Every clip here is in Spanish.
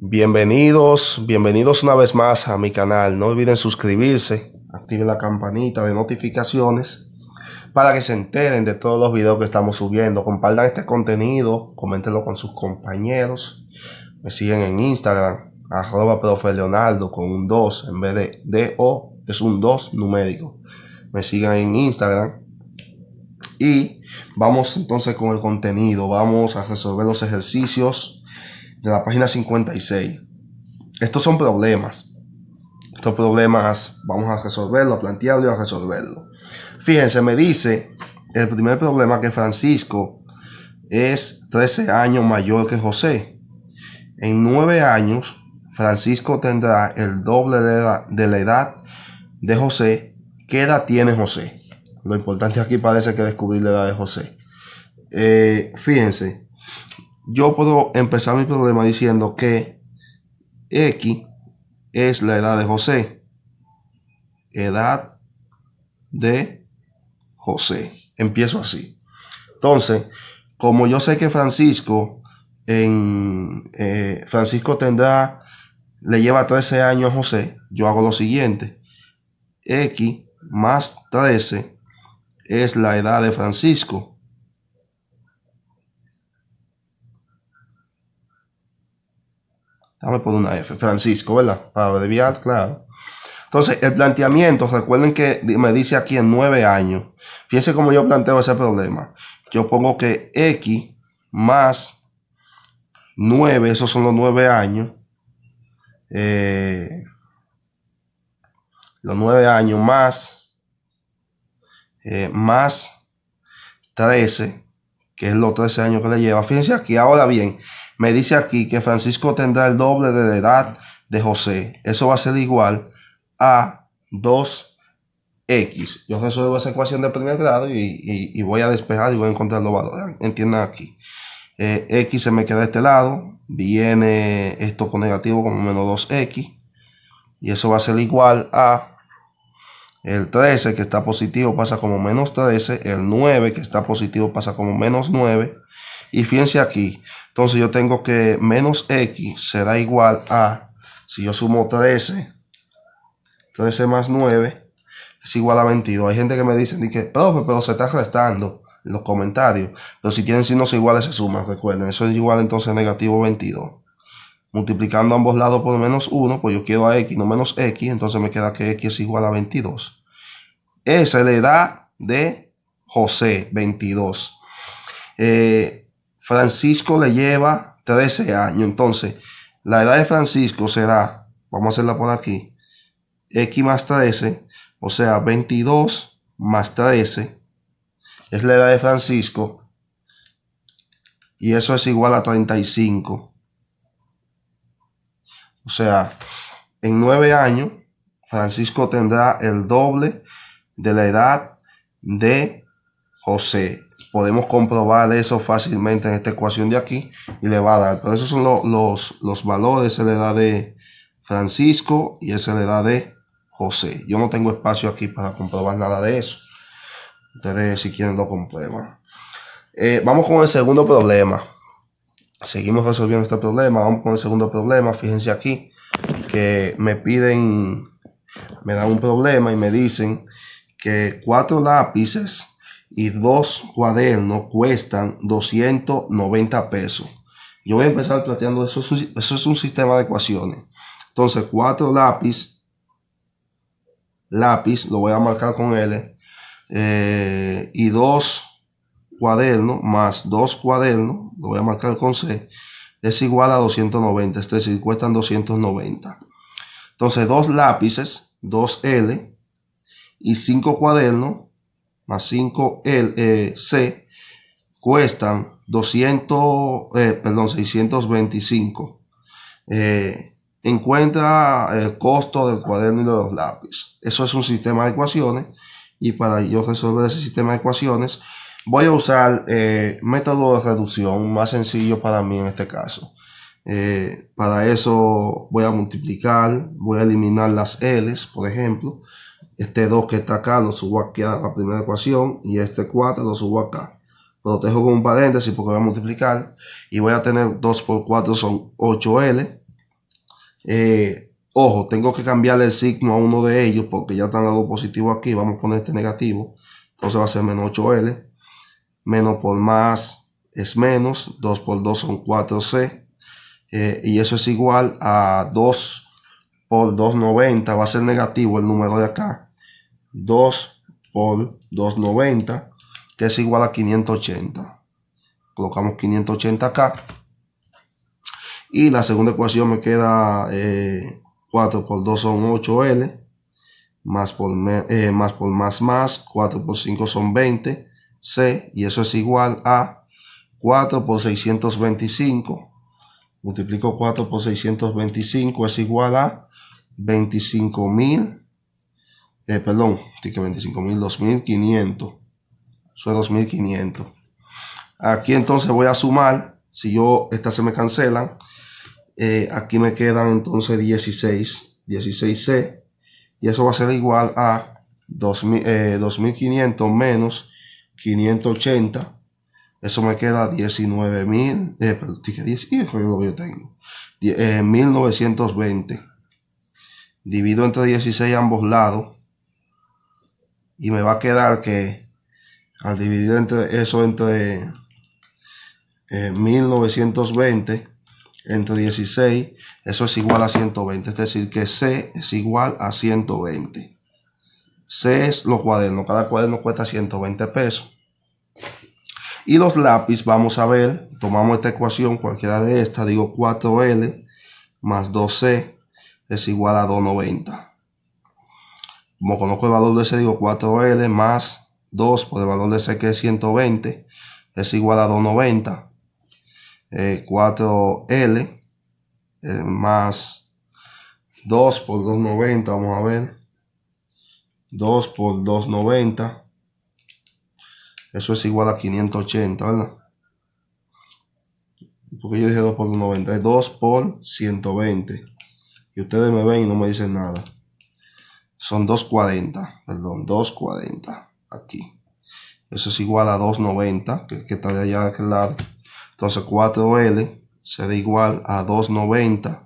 Bienvenidos, bienvenidos una vez más a mi canal. No olviden suscribirse, activen la campanita de notificaciones para que se enteren de todos los videos que estamos subiendo. Compartan este contenido, coméntenlo con sus compañeros. Me siguen en Instagram, arroba profe Leonardo con un 2 en vez de DO, es un 2 numérico. Me sigan en Instagram. Y vamos entonces con el contenido. Vamos a resolver los ejercicios de la página 56. Estos son problemas. Estos problemas vamos a resolverlo, a plantearlo y a resolverlo. Fíjense, me dice el primer problema que Francisco es 13 años mayor que José. En 9 años, Francisco tendrá el doble de la, de la edad de José. ¿Qué edad tiene José? Lo importante aquí parece que descubrir la edad de José. Eh, fíjense, yo puedo empezar mi problema diciendo que X es la edad de José. Edad de José. Empiezo así. Entonces, como yo sé que Francisco en eh, Francisco tendrá le lleva 13 años a José, yo hago lo siguiente. X más 13 es la edad de Francisco. Dame por una F. Francisco, ¿verdad? Para abreviar, claro. Entonces, el planteamiento, recuerden que me dice aquí en nueve años. Fíjense cómo yo planteo ese problema. Yo pongo que X más 9, esos son los nueve años. Eh, los nueve años más, eh, más 13, que es los 13 años que le lleva. Fíjense aquí, ahora bien, me dice aquí que Francisco tendrá el doble de la edad de José. Eso va a ser igual a 2x. Yo resuelvo esa ecuación de primer grado y, voy a despejar y voy a encontrar los valores. Entiendan aquí. x eh, se me queda de este lado. Viene esto con negativo como menos 2x. Y eso va a ser igual a el 13 que está positivo pasa como menos 13. El 9 que está positivo pasa como menos 9. Y fíjense aquí, entonces yo tengo que menos x será igual a, si yo sumo 13, 13 más 9 es igual a 22. Hay gente que me dice, que, profe, pero se está restando en los comentarios. Pero si tienen signos iguales se suman, recuerden, eso es igual entonces a negativo 22. Multiplicando ambos lados por menos 1, pues yo quiero a x, no menos x, entonces me queda que x es igual a 22. Esa es la edad de José, 22. Eh, Francisco le lleva 13 años. Entonces, la edad de Francisco será, vamos a hacerla por aquí, X más 13, o sea, 22 más 13 es la edad de Francisco. Y eso es igual a 35. O sea, en 9 años, Francisco tendrá el doble de la edad de José podemos comprobar eso fácilmente en esta ecuación de aquí y le va a dar. Pero esos son los, valores, Ese le da de Francisco y ese le da de José. Yo no tengo espacio aquí para comprobar nada de eso. Ustedes si quieren lo comprueban. Eh, vamos con el segundo problema. Seguimos resolviendo este problema. Vamos con el segundo problema. Fíjense aquí que me piden, me dan un problema y me dicen que cuatro lápices y dos cuadernos cuestan 290 pesos. Yo voy a empezar planteando, eso es eso es un sistema de ecuaciones. Entonces, cuatro lápiz, lápiz, lo voy a marcar con L, eh, y dos cuadernos más dos cuadernos, lo voy a marcar con C, es igual a 290, es decir, cuestan 290. Entonces, dos lápices, 2L y cinco cuadernos más 5 L, eh, C cuestan 200, eh, perdón, 625. Eh, encuentra el costo del cuaderno y de los lápices. Eso es un sistema de ecuaciones y para yo resolver ese sistema de ecuaciones voy a usar método de reducción más sencillo para mí en este caso. para eso voy a multiplicar, voy a eliminar las L's, por ejemplo. Este 2 que está acá lo subo aquí a la primera ecuación y este 4 lo subo acá. Lo dejo con un paréntesis porque voy a multiplicar y voy a tener 2 por 4 son 8L. Eh, ojo, tengo que cambiarle el signo a uno de ellos porque ya el lado positivo aquí. Vamos a poner este negativo. Entonces va a ser menos 8L. Menos por más es menos. 2 por 2 son 4C. Eh, y eso es igual a 2 por 290 va a ser negativo el número de acá. 2 por 290, que es igual a 580. Colocamos 580 acá. Y la segunda ecuación me queda 4 eh, por 2 son 8L. Más por, eh, más por más más. 4 por 5 son 20. C. Y eso es igual a 4 por 625. Multiplico 4 por 625 es igual a 25 mil, eh, perdón, que 25 mil, 2500. Eso es 2500. Aquí entonces voy a sumar, si yo, estas se me cancelan, eh, aquí me quedan entonces 16, 16C, y eso va a ser igual a 2000, eh, 2500 menos 580. Eso me queda 19.000, eh, perdón, 10, yo tengo, 1920 divido entre 16 ambos lados y me va a quedar que al dividir entre eso entre 1920 eh, entre 16 eso es igual a 120 es decir que C es igual a 120 C es los cuadernos cada cuaderno cuesta 120 pesos y los lápices vamos a ver tomamos esta ecuación cualquiera de estas digo 4L más 2C es igual a 2,90. Como conozco el valor de ese digo 4L más 2 por pues el valor de ese que es 120, es igual a 2,90. 4L eh, eh, más 2 por 2,90, vamos a ver. 2 por 2,90. Eso es igual a 580, ¿verdad? Porque yo dije 2 por 2,90, es 2 por 120. Y ustedes me ven y no me dicen nada. Son 2.40, perdón, 2.40 aquí. Eso es igual a 2.90, que, está de allá de aquel lado. Entonces 4L será igual a 2.90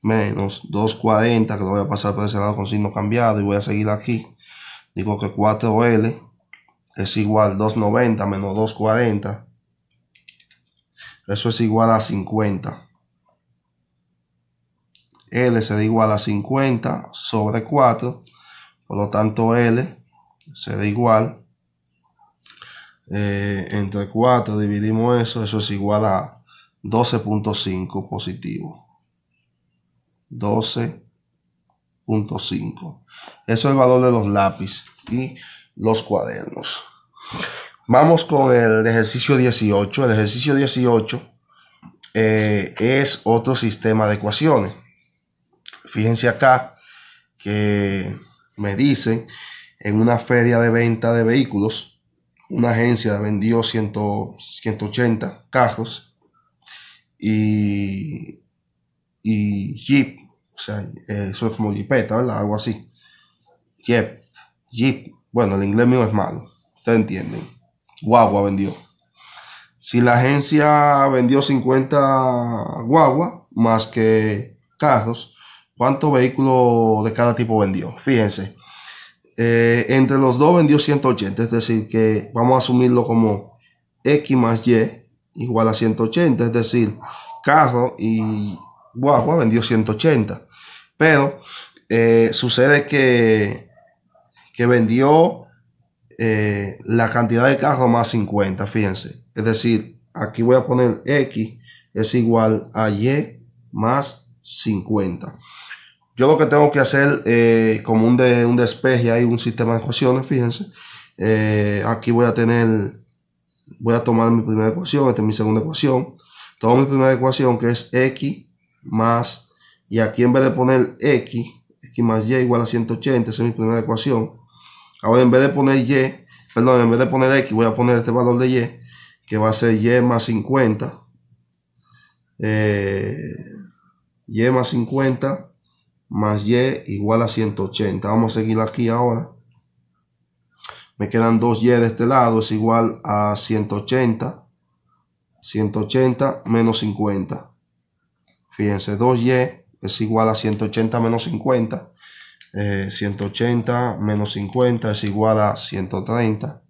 menos 2.40, que lo voy a pasar por ese lado con signo cambiado y voy a seguir aquí. Digo que 4L es igual a 2.90 menos 2.40. Eso es igual a 50. L será igual a 50 sobre 4. Por lo tanto, L será igual. Eh, entre 4 dividimos eso. Eso es igual a 12.5 positivo. 12.5. Eso es el valor de los lápices y los cuadernos. Vamos con el ejercicio 18. El ejercicio 18 eh, es otro sistema de ecuaciones. Fíjense acá que me dicen en una feria de venta de vehículos, una agencia vendió 180 carros y, y Jeep, o sea, eh, eso es como Jeepeta, ¿verdad? Algo así. Jeep, Jeep, bueno, el inglés mío es malo, ustedes entienden. Guagua vendió. Si la agencia vendió 50 guagua más que carros, cuántos vehículos de cada tipo vendió. Fíjense, eh, entre los dos vendió 180, es decir, que vamos a asumirlo como X más Y igual a 180, es decir, carro y guagua vendió 180. Pero eh, sucede que, que vendió eh, la cantidad de carro más 50, fíjense. Es decir, aquí voy a poner X es igual a Y más 50. Yo lo que tengo que hacer, eh, como un, de, un despeje, hay un sistema de ecuaciones, fíjense. Eh, aquí voy a tener, voy a tomar mi primera ecuación, esta es mi segunda ecuación. Tomo mi primera ecuación que es x más, y aquí en vez de poner x, x más y igual a 180, esa es mi primera ecuación. Ahora en vez de poner y, perdón, en vez de poner x, voy a poner este valor de y, que va a ser y más 50. Eh, y más 50 más y igual a 180. Vamos a seguir aquí ahora. Me quedan 2y de este lado, es igual a 180. 180 menos 50. Fíjense, 2y es igual a 180 menos 50. 180 eh, menos 50 es igual a 130.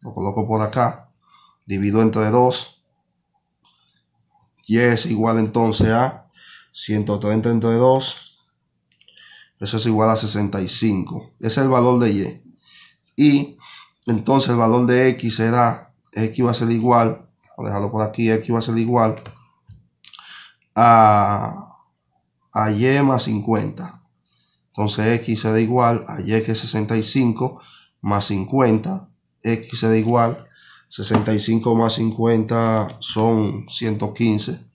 Lo coloco por acá. Divido entre 2. Y es igual entonces a 130 entre 2, eso es igual a 65. Ese es el valor de Y. Y entonces el valor de X será, X va a ser igual, voy a por aquí, X va a ser igual a, a Y más 50. Entonces X será igual a Y que es 65 más 50. X será igual 65 más 50 son 115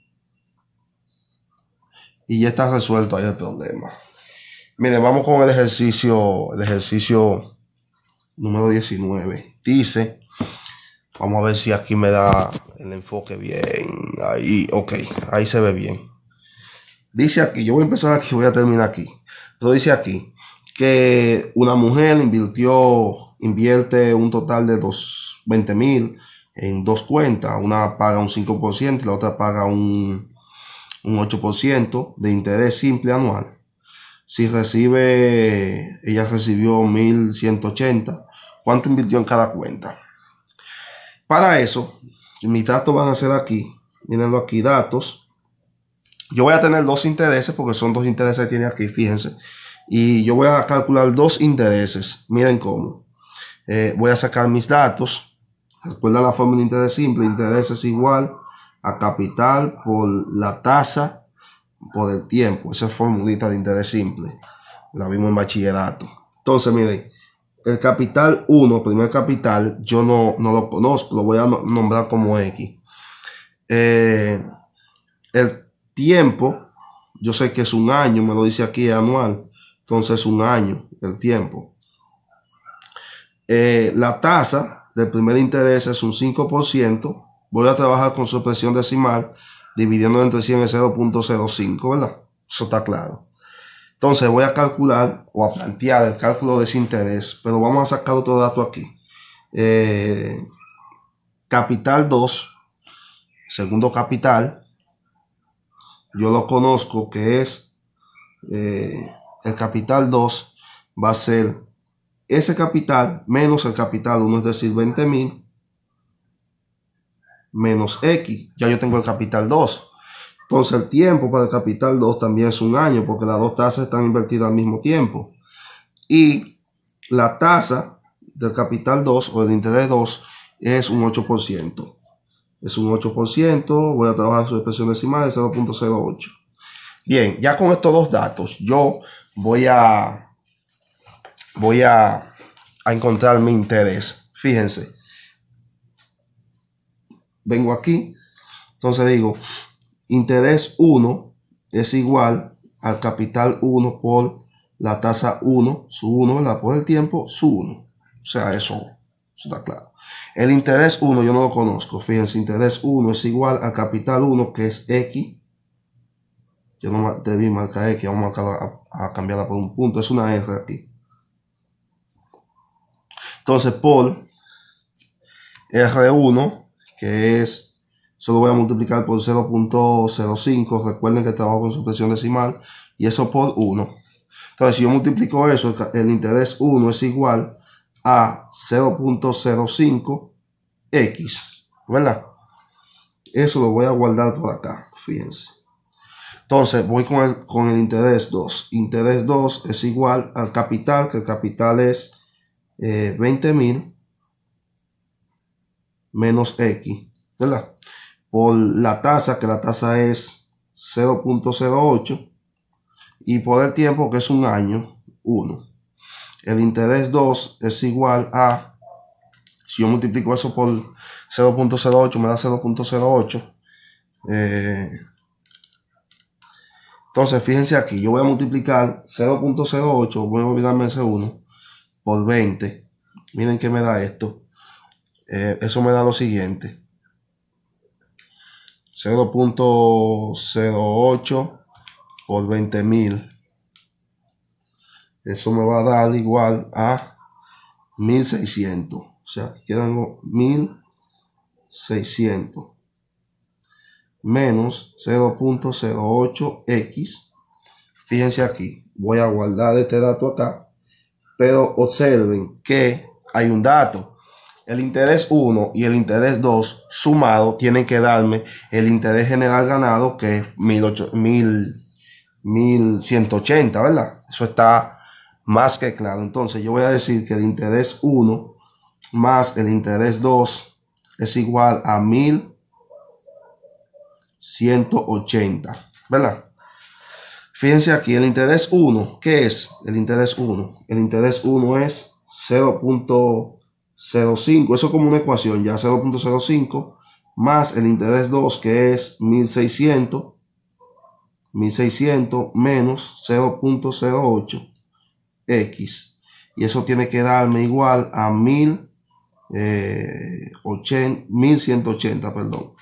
y ya está resuelto ahí el problema. Miren, vamos con el ejercicio, el ejercicio número 19. Dice, vamos a ver si aquí me da el enfoque bien. Ahí, ok, ahí se ve bien. Dice aquí, yo voy a empezar aquí, voy a terminar aquí. Pero dice aquí que una mujer invirtió, invierte un total de 20 mil en dos cuentas. Una paga un 5% y la otra paga un un 8% de interés simple anual. Si recibe, ella recibió 1.180, ¿cuánto invirtió en cada cuenta? Para eso, mis datos van a ser aquí, mirenlo aquí, datos. Yo voy a tener dos intereses, porque son dos intereses que tiene aquí, fíjense. Y yo voy a calcular dos intereses, miren cómo. Eh, voy a sacar mis datos, recuerda la fórmula de interés simple, interés es igual a capital por la tasa por el tiempo. Esa es formulita de interés simple. La vimos en bachillerato. Entonces, miren, el capital 1, primer capital, yo no, lo conozco, lo voy a nombrar como X. Eh, el tiempo, yo sé que es un año, me lo dice aquí anual. Entonces un año el tiempo. Eh, la tasa del primer interés es un 5% voy a trabajar con su presión decimal, dividiendo entre 100 y 0.05, ¿verdad? Eso está claro. Entonces voy a calcular o a plantear el cálculo de ese interés, pero vamos a sacar otro dato aquí. Eh, capital 2, segundo capital, yo lo conozco que es eh, el capital 2 va a ser ese capital menos el capital 1, es decir, 20,000, mil menos X. Ya yo tengo el capital 2. Entonces el tiempo para el capital 2 también es un año porque las dos tasas están invertidas al mismo tiempo. Y la tasa del capital 2 o del interés 2 es un 8%. Es un 8%, voy a trabajar su expresión decimal de 0.08. Bien, ya con estos dos datos yo voy a voy a, a encontrar mi interés. Fíjense, vengo aquí, entonces digo, interés 1 es igual al capital 1 por la tasa 1, su 1, ¿verdad? Por el tiempo, su 1. O sea, eso, está claro. El interés 1 yo no lo conozco. Fíjense, interés 1 es igual al capital 1 que es X. Yo no debí marcar X, vamos a, a cambiarla por un punto. Es una R aquí. Entonces, por R1 que es, solo voy a multiplicar por 0.05, recuerden que trabajo con supresión decimal, y eso por 1. Entonces, si yo multiplico eso, el interés 1 es igual a 0.05x, ¿verdad? Eso lo voy a guardar por acá, fíjense. Entonces, voy con el, interés 2. Interés 2 es igual al capital, que el capital es 20,000. Eh, menos X, ¿verdad? Por la tasa, que la tasa es 0.08 y por el tiempo, que es un año, 1. El interés 2 es igual a, si yo multiplico eso por 0.08, me da 0.08. Eh, entonces, fíjense aquí, yo voy a multiplicar 0.08, voy a olvidarme ese 1, por 20. Miren que me da esto. Eh, eso me da lo siguiente. 0.08 por 20.000. Eso me va a dar igual a 1600. O sea, quedan 1600 menos 0.08x. Fíjense aquí, voy a guardar este dato acá, pero observen que hay un dato el interés 1 y el interés 2 sumado tienen que darme el interés general ganado que es 1180, ¿verdad? Eso está más que claro. Entonces yo voy a decir que el interés 1 más el interés 2 es igual a 1180, ¿verdad? Fíjense aquí, el interés 1, ¿qué es el interés 1? El interés 1 es 0. 0.05, eso como una ecuación, ya 0.05, más el interés 2, que es 1.600, 1.600 menos 0.08x. Y eso tiene que darme igual a 1.180, eh, perdón.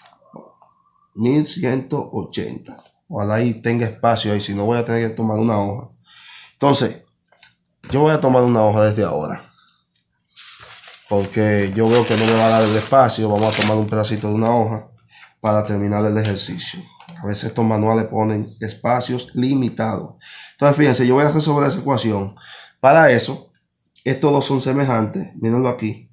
1.180. Ojalá ahí tenga espacio ahí, si no voy a tener que tomar una hoja. Entonces, yo voy a tomar una hoja desde ahora porque yo veo que no me va a dar el espacio, vamos a tomar un pedacito de una hoja para terminar el ejercicio. A veces estos manuales ponen espacios limitados. Entonces, fíjense, yo voy a resolver esa ecuación. Para eso, estos dos son semejantes, mírenlo aquí,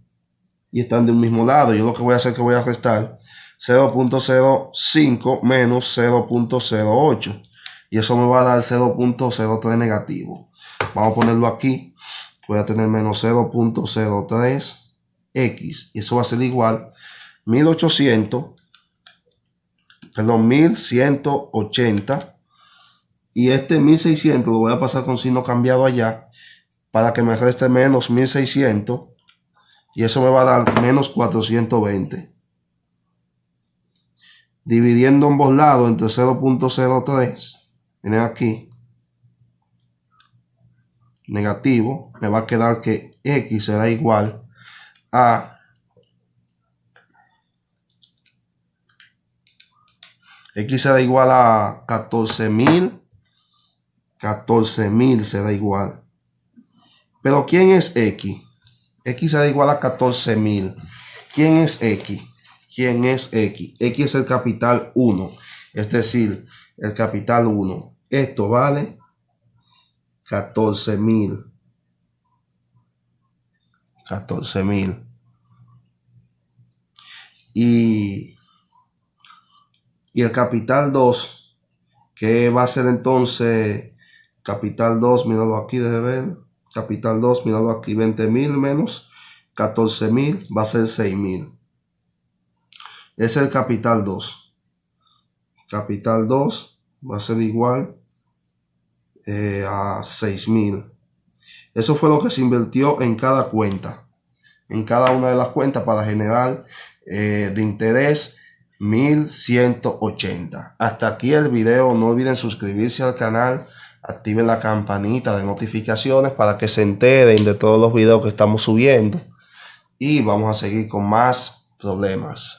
y están de un mismo lado. Yo lo que voy a hacer es que voy a restar 0.05 menos 0.08. Y eso me va a dar 0.03 negativo. Vamos a ponerlo aquí. Voy a tener menos 0.03 X. Y eso va a ser igual 1800, perdón, 1180. Y este 1600 lo voy a pasar con signo cambiado allá para que me reste menos 1600. Y eso me va a dar menos 420. Dividiendo ambos lados entre 0.03. Miren aquí. Negativo. Me va a quedar que X será igual a X será igual a 14.000. 14.000 será igual. Pero ¿quién es X? X será igual a 14.000. ¿Quién es X? ¿Quién es X? X es el capital 1. Es decir, el capital 1. Esto vale 14.000. 14.000. Y, y el capital 2, que va a ser entonces capital 2, míralo aquí, debe ver. Capital 2, míralo aquí, 20.000 menos 14.000, va a ser 6.000. Es el capital 2. Capital 2 va a ser igual eh, a 6.000. Eso fue lo que se invirtió en cada cuenta, en cada una de las cuentas para generar eh, de interés 1180. Hasta aquí el video. No olviden suscribirse al canal. Activen la campanita de notificaciones para que se enteren de todos los videos que estamos subiendo. Y vamos a seguir con más problemas.